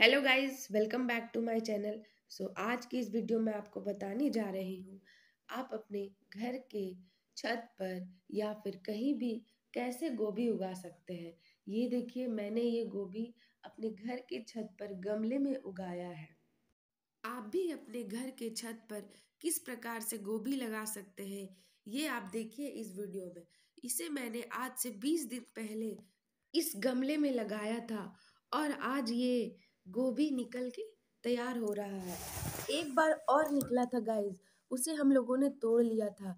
hello guys welcome back to my channel so आज की इस वीडियो में आपको बताने जा रही हूँ आप अपने घर के छत पर या फिर कहीं भी कैसे गोभी उगा सकते हैं ये देखिए मैंने ये गोभी अपने घर के छत पर गमले में उगाया है आप भी अपने घर के छत पर किस प्रकार से गोभी लगा सकते हैं ये आप देखिए इस वीडियो में इसे मैंने आज से बीस दिन पहले इस गमले में लगाया था और आज ये गोभी निकल के तैयार हो रहा है एक बार और निकला था गाइस उसे हम लोगों ने तोड़ लिया था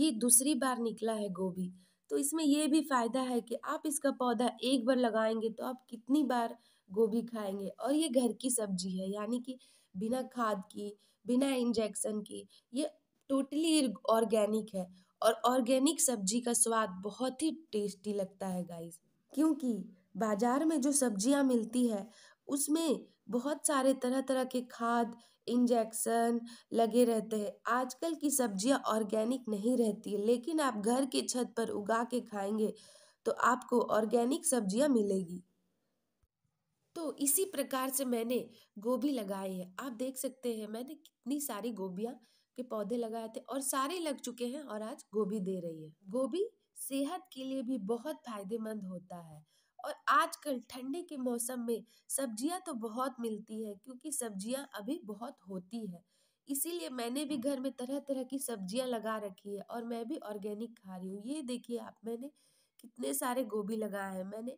ये दूसरी बार निकला है गोभी तो इसमें ये भी फ़ायदा है कि आप इसका पौधा एक बार लगाएंगे तो आप कितनी बार गोभी खाएंगे और ये घर की सब्जी है यानी कि बिना खाद की बिना इंजेक्शन की ये टोटली ऑर्गेनिक है और ऑर्गेनिक सब्जी का स्वाद बहुत ही टेस्टी लगता है गाइस क्योंकि बाज़ार में जो सब्जियां मिलती है उसमें बहुत सारे तरह तरह के खाद इंजेक्शन लगे रहते हैं आजकल की सब्जियां ऑर्गेनिक नहीं रहती है लेकिन आप घर के छत पर उगा के खाएंगे तो आपको ऑर्गेनिक सब्जियां मिलेगी तो इसी प्रकार से मैंने गोभी लगाई है आप देख सकते हैं मैंने कितनी सारी गोभियाँ के पौधे लगाए थे और सारे लग चुके हैं और आज गोभी दे रही है गोभी सेहत के लिए भी बहुत फायदेमंद होता है और आजकल ठंडी के मौसम में सब्जियां तो बहुत मिलती है क्योंकि सब्जियां अभी बहुत होती है इसीलिए मैंने भी घर में तरह तरह की सब्जियां लगा रखी है और मैं भी ऑर्गेनिक खा रही हूँ ये देखिए आप मैंने कितने सारे गोभी लगाए हैं मैंने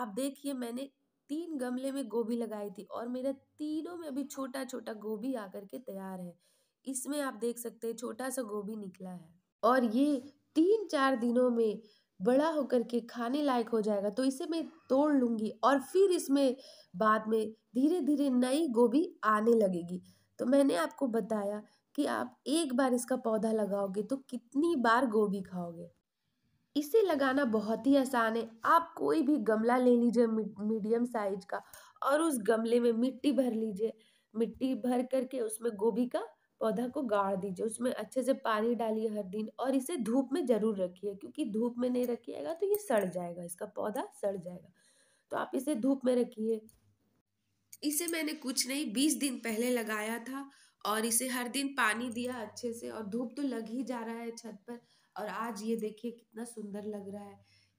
आप देखिए मैंने तीन गमले में गोभी लगाई थी और मेरा तीनों में अभी छोटा छोटा गोभी आकर के तैयार है इसमें आप देख सकते हैं छोटा सा गोभी निकला है और ये तीन चार दिनों में बड़ा होकर के खाने लायक हो जाएगा तो इसे मैं तोड़ लूँगी और फिर इसमें बाद में धीरे धीरे नई गोभी आने लगेगी तो मैंने आपको बताया कि आप एक बार इसका पौधा लगाओगे तो कितनी बार गोभी खाओगे इसे लगाना बहुत ही आसान है आप कोई भी गमला ले लीजिए मीडियम साइज का और उस गमले में मिट्टी भर लीजिए मिट्टी भर करके उसमें गोभी का पौधा को गाड़ दीजिए उसमें अच्छे से पानी डालिए हर दिन और इसे धूप में ज़रूर रखिए क्योंकि धूप में नहीं रखिएगा तो ये सड़ जाएगा इसका पौधा सड़ जाएगा तो आप इसे धूप में रखिए इसे मैंने कुछ नहीं बीस दिन पहले लगाया था और इसे हर दिन पानी दिया अच्छे से और धूप तो लग ही जा रहा है छत पर और आज ये देखिए कितना सुंदर लग रहा है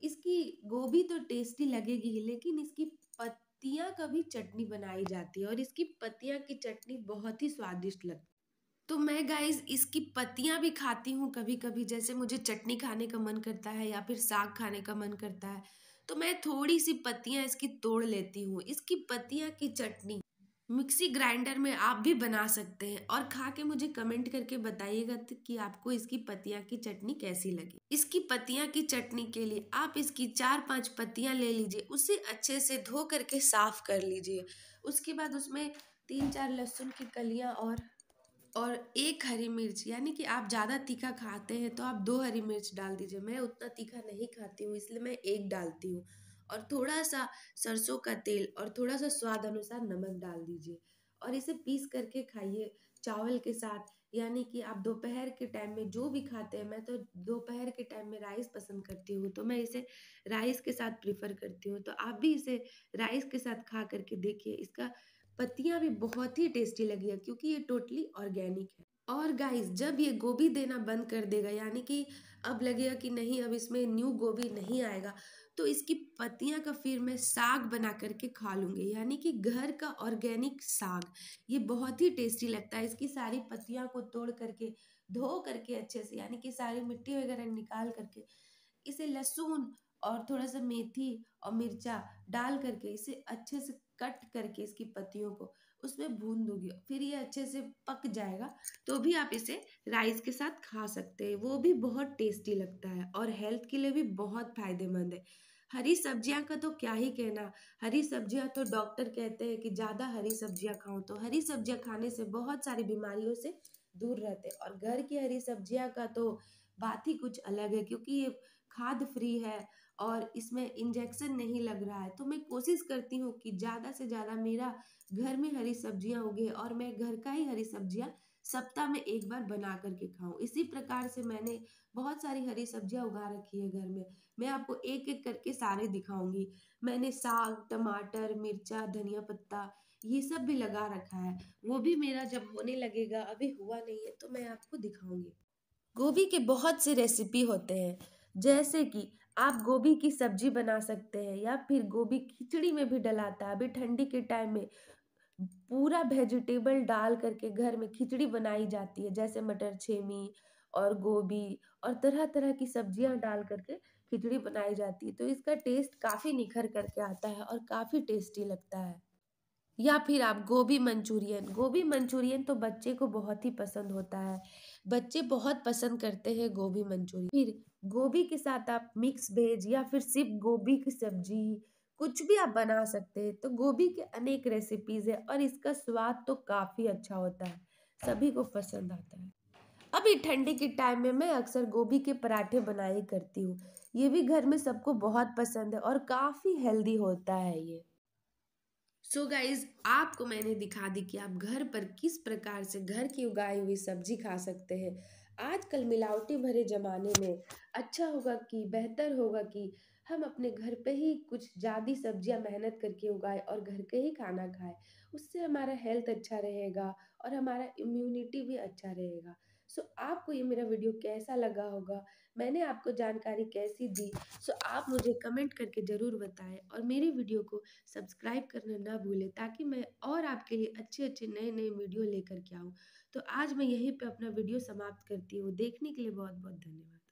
इसकी गोभी तो टेस्टी लगेगी ही लेकिन इसकी पत्तियाँ का भी चटनी बनाई जाती है और इसकी पत्तियाँ की चटनी बहुत ही स्वादिष्ट लगती है तो मैं गाइज इसकी पत्तियां भी खाती हूँ कभी कभी जैसे मुझे चटनी खाने का मन करता है या फिर साग खाने का मन करता है तो मैं थोड़ी सी पत्तियां इसकी तोड़ लेती हूँ इसकी पत्तियां की चटनी मिक्सी ग्राइंडर में आप भी बना सकते हैं और खा के मुझे कमेंट करके बताइएगा कि आपको इसकी पत्तियां की चटनी कैसी लगी इसकी पत्तियां की चटनी के लिए आप इसकी चार पांच पत्तियां ले लीजिए उसे अच्छे से धो करके साफ कर लीजिए उसके बाद उसमें तीन चार लहसुन की कलियां और और एक हरी मिर्च यानी कि आप ज़्यादा तीखा खाते हैं तो आप दो हरी मिर्च डाल दीजिए मैं उतना तीखा नहीं खाती हूँ इसलिए मैं एक डालती हूँ और थोड़ा सा सरसों का तेल और थोड़ा सा स्वाद अनुसार नमक डाल दीजिए और इसे पीस करके खाइए चावल के साथ यानी कि आप दोपहर के टाइम में जो भी खाते हैं मैं तो दोपहर के टाइम में राइस पसंद करती हूँ तो मैं इसे राइस के साथ प्रिफर करती हूँ तो आप भी इसे राइस के साथ खा करके देखिए इसका पत्तियाँ भी बहुत ही टेस्टी लगी है क्योंकि ये टोटली ऑर्गेनिक है और गाइस जब ये गोभी देना बंद कर देगा यानी कि अब लगेगा कि नहीं अब इसमें न्यू गोभी नहीं आएगा तो इसकी पत्तियां का फिर मैं साग बना करके खा लूँगी यानी कि घर का ऑर्गेनिक साग ये बहुत ही टेस्टी लगता है इसकी सारी पत्तियां को तोड़ करके धो करके अच्छे से यानी कि सारी मिट्टी वगैरह निकाल करके इसे लहसुन और थोड़ा सा मेथी और मिर्चा डाल करके इसे अच्छे से कट करके इसकी पत्तियों को उसमें भून दूंगी फिर ये अच्छे से पक जाएगा तो भी आप इसे राइस के साथ खा सकते हैं वो भी बहुत टेस्टी लगता है और हेल्थ के लिए भी बहुत फायदेमंद है हरी सब्जियां का तो क्या ही कहना हरी सब्जियां तो डॉक्टर कहते हैं कि ज़्यादा हरी सब्जियां खाओ तो हरी सब्जियां खाने से बहुत सारी बीमारियों से दूर रहते हैं और घर की हरी सब्जियां का तो बात ही कुछ अलग है क्योंकि ये खाद फ्री है और इसमें इंजेक्शन नहीं लग रहा है तो मैं कोशिश करती हूँ कि ज़्यादा से ज़्यादा मेरा घर में हरी सब्जियाँ उगे और मैं घर का ही हरी सब्जियाँ सप्ताह में एक बार बना करके खाऊं इसी प्रकार से मैंने बहुत सारी हरी सब्जियां उगा रखी है घर में मैं आपको एक एक करके सारे दिखाऊंगी मैंने साग टमाटर मिर्चा धनिया पत्ता ये सब भी लगा रखा है वो भी मेरा जब होने लगेगा अभी हुआ नहीं है तो मैं आपको दिखाऊंगी गोभी के बहुत से रेसिपी होते हैं जैसे कि आप गोभी की सब्जी बना सकते हैं या फिर गोभी खिचड़ी में भी डलाता है अभी ठंडी के टाइम में पूरा वेजिटेबल डाल करके घर में खिचड़ी बनाई जाती है जैसे मटर छेमी और गोभी और तरह तरह की सब्जियां डाल करके खिचड़ी बनाई जाती है तो इसका टेस्ट काफ़ी निखर करके आता है और काफ़ी टेस्टी लगता है या फिर आप गोभी मंचूरियन गोभी मंचूरियन तो बच्चे को बहुत ही पसंद होता है बच्चे बहुत पसंद करते हैं गोभी मंचूरियन फिर गोभी के साथ आप मिक्स वेज या फिर सिर्फ गोभी की सब्जी कुछ भी आप बना सकते हैं तो गोभी के अनेक रेसिपीज़ है और इसका स्वाद तो काफ़ी अच्छा होता है सभी को पसंद आता है अभी ठंडी के टाइम में मैं अक्सर गोभी के पराठे बनाई करती हूँ ये भी घर में सबको बहुत पसंद है और काफ़ी हेल्दी होता है ये सो so गाइज आपको मैंने दिखा दी कि आप घर पर किस प्रकार से घर की उगाई हुई सब्जी खा सकते हैं आजकल मिलावटी भरे ज़माने में अच्छा होगा कि बेहतर होगा कि हम अपने घर पे ही कुछ ज़्यादा सब्जियां मेहनत करके उगाए और घर के ही खाना खाएं उससे हमारा हेल्थ अच्छा रहेगा और हमारा इम्यूनिटी भी अच्छा रहेगा सो आपको ये मेरा वीडियो कैसा लगा होगा मैंने आपको जानकारी कैसी दी सो आप मुझे कमेंट करके ज़रूर बताएं और मेरे वीडियो को सब्सक्राइब करना ना भूलें ताकि मैं और आपके लिए अच्छे अच्छे नए नए वीडियो लेकर के आऊँ तो आज मैं यहीं पर अपना वीडियो समाप्त करती हूँ देखने के लिए बहुत बहुत धन्यवाद